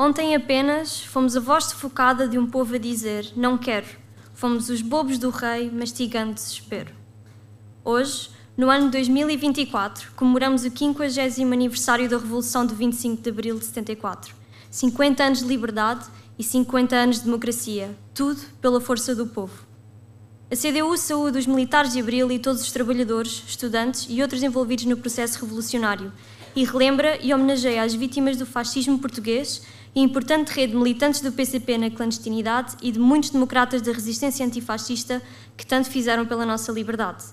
Ontem apenas fomos a voz sufocada de um povo a dizer: Não quero. Fomos os bobos do rei mastigando desespero. Hoje, no ano 2024, comemoramos o 50 aniversário da Revolução de 25 de Abril de 74. 50 anos de liberdade e 50 anos de democracia, tudo pela força do povo. A CDU saúda os militares de Abril e todos os trabalhadores, estudantes e outros envolvidos no processo revolucionário e relembra e homenageia as vítimas do fascismo português e importante rede de militantes do PCP na clandestinidade e de muitos democratas da resistência antifascista que tanto fizeram pela nossa liberdade.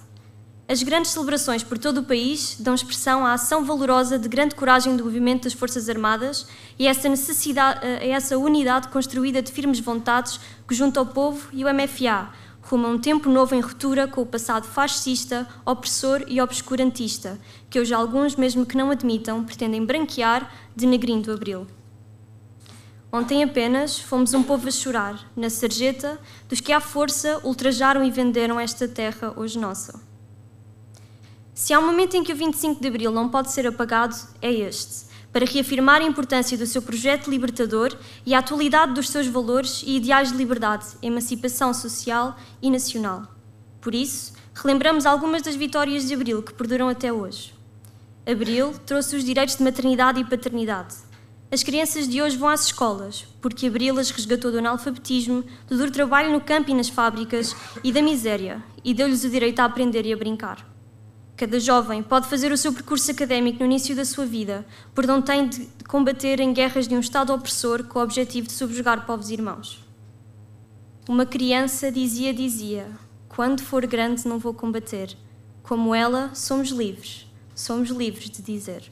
As grandes celebrações por todo o país dão expressão à ação valorosa de grande coragem do movimento das Forças Armadas e a essa, necessidade, eh, a essa unidade construída de firmes vontades que junta o povo e o MFA, rumo a um tempo novo em ruptura com o passado fascista, opressor e obscurantista, que hoje alguns, mesmo que não admitam, pretendem branquear, denegrindo o Abril. Ontem apenas fomos um povo a chorar, na sarjeta dos que à força ultrajaram e venderam esta terra hoje nossa. Se há um momento em que o 25 de Abril não pode ser apagado, é este, para reafirmar a importância do seu projeto libertador e a atualidade dos seus valores e ideais de liberdade, emancipação social e nacional. Por isso, relembramos algumas das vitórias de Abril que perduram até hoje. Abril trouxe os direitos de maternidade e paternidade, as crianças de hoje vão às escolas, porque abri-las resgatou do analfabetismo, do duro trabalho no campo e nas fábricas e da miséria, e deu-lhes o direito a aprender e a brincar. Cada jovem pode fazer o seu percurso académico no início da sua vida, por não tem de combater em guerras de um Estado opressor com o objetivo de subjugar povos irmãos. Uma criança dizia, dizia, quando for grande não vou combater. Como ela, somos livres. Somos livres de dizer.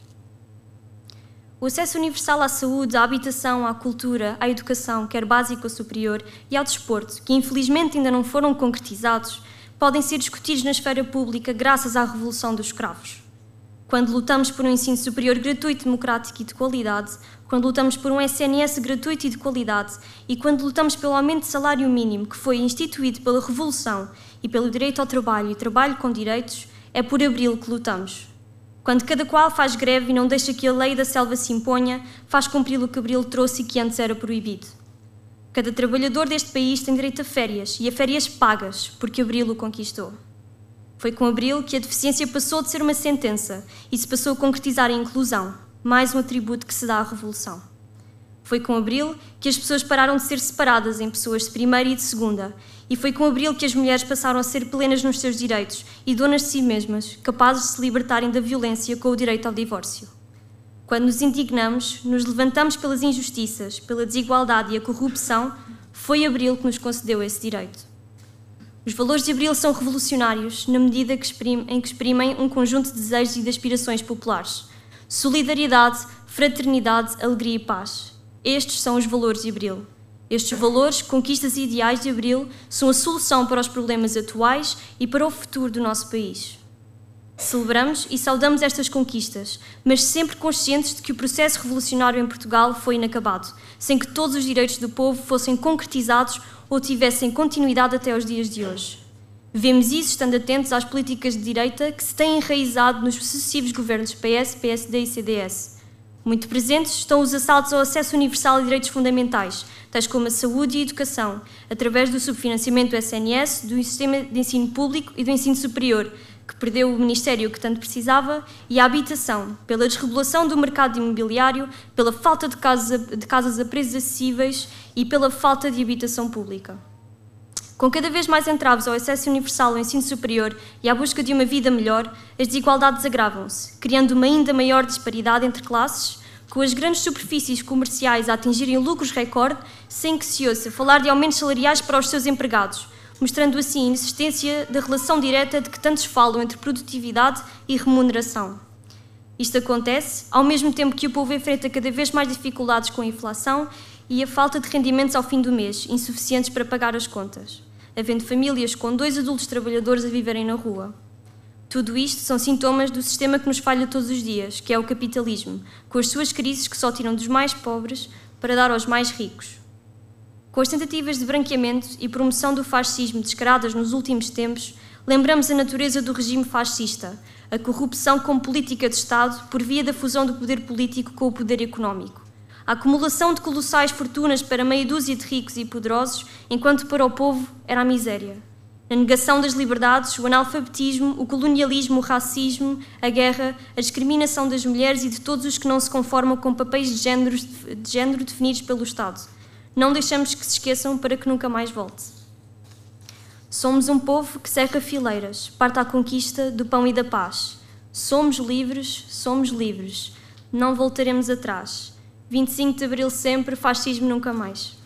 O acesso universal à saúde, à habitação, à cultura, à educação, quer básica ou superior, e ao desporto, que infelizmente ainda não foram concretizados, podem ser discutidos na esfera pública graças à revolução dos escravos. Quando lutamos por um ensino superior gratuito, democrático e de qualidade, quando lutamos por um SNS gratuito e de qualidade, e quando lutamos pelo aumento de salário mínimo que foi instituído pela Revolução e pelo direito ao trabalho e trabalho com direitos, é por abril que lutamos. Quando cada qual faz greve e não deixa que a lei da selva se imponha, faz cumprir o que Abril trouxe e que antes era proibido. Cada trabalhador deste país tem direito a férias, e a férias pagas, porque Abril o conquistou. Foi com Abril que a deficiência passou de ser uma sentença e se passou a concretizar a inclusão, mais um atributo que se dá à Revolução. Foi com Abril que as pessoas pararam de ser separadas em pessoas de primeira e de segunda. E foi com Abril que as mulheres passaram a ser plenas nos seus direitos e donas de si mesmas, capazes de se libertarem da violência com o direito ao divórcio. Quando nos indignamos, nos levantamos pelas injustiças, pela desigualdade e a corrupção, foi Abril que nos concedeu esse direito. Os valores de Abril são revolucionários na medida que exprime, em que exprimem um conjunto de desejos e de aspirações populares: solidariedade, fraternidade, alegria e paz. Estes são os valores de Abril. Estes valores, conquistas e ideais de Abril são a solução para os problemas atuais e para o futuro do nosso país. Celebramos e saudamos estas conquistas, mas sempre conscientes de que o processo revolucionário em Portugal foi inacabado, sem que todos os direitos do povo fossem concretizados ou tivessem continuidade até os dias de hoje. Vemos isso estando atentos às políticas de direita que se têm enraizado nos sucessivos governos PS, PSD e CDS, muito presentes estão os assaltos ao acesso universal a direitos fundamentais, tais como a saúde e a educação, através do subfinanciamento do SNS, do sistema de ensino público e do ensino superior, que perdeu o ministério que tanto precisava, e a habitação, pela desregulação do mercado imobiliário, pela falta de casas, de casas a preços acessíveis e pela falta de habitação pública. Com cada vez mais entraves ao acesso universal ao ensino superior e à busca de uma vida melhor, as desigualdades agravam-se, criando uma ainda maior disparidade entre classes, com as grandes superfícies comerciais a atingirem lucros recorde, sem que se ouça falar de aumentos salariais para os seus empregados, mostrando assim a inexistência da relação direta de que tantos falam entre produtividade e remuneração. Isto acontece ao mesmo tempo que o povo enfrenta cada vez mais dificuldades com a inflação e a falta de rendimentos ao fim do mês, insuficientes para pagar as contas havendo famílias com dois adultos trabalhadores a viverem na rua. Tudo isto são sintomas do sistema que nos falha todos os dias, que é o capitalismo, com as suas crises que só tiram dos mais pobres para dar aos mais ricos. Com as tentativas de branqueamento e promoção do fascismo descaradas nos últimos tempos, lembramos a natureza do regime fascista, a corrupção como política de Estado por via da fusão do poder político com o poder económico a acumulação de colossais fortunas para meia dúzia de ricos e poderosos, enquanto para o povo era a miséria. A negação das liberdades, o analfabetismo, o colonialismo, o racismo, a guerra, a discriminação das mulheres e de todos os que não se conformam com papéis de género, de género definidos pelo Estado. Não deixamos que se esqueçam para que nunca mais volte. Somos um povo que cerca fileiras, parte à conquista do pão e da paz. Somos livres, somos livres. Não voltaremos atrás. 25 de Abril sempre, fascismo nunca mais.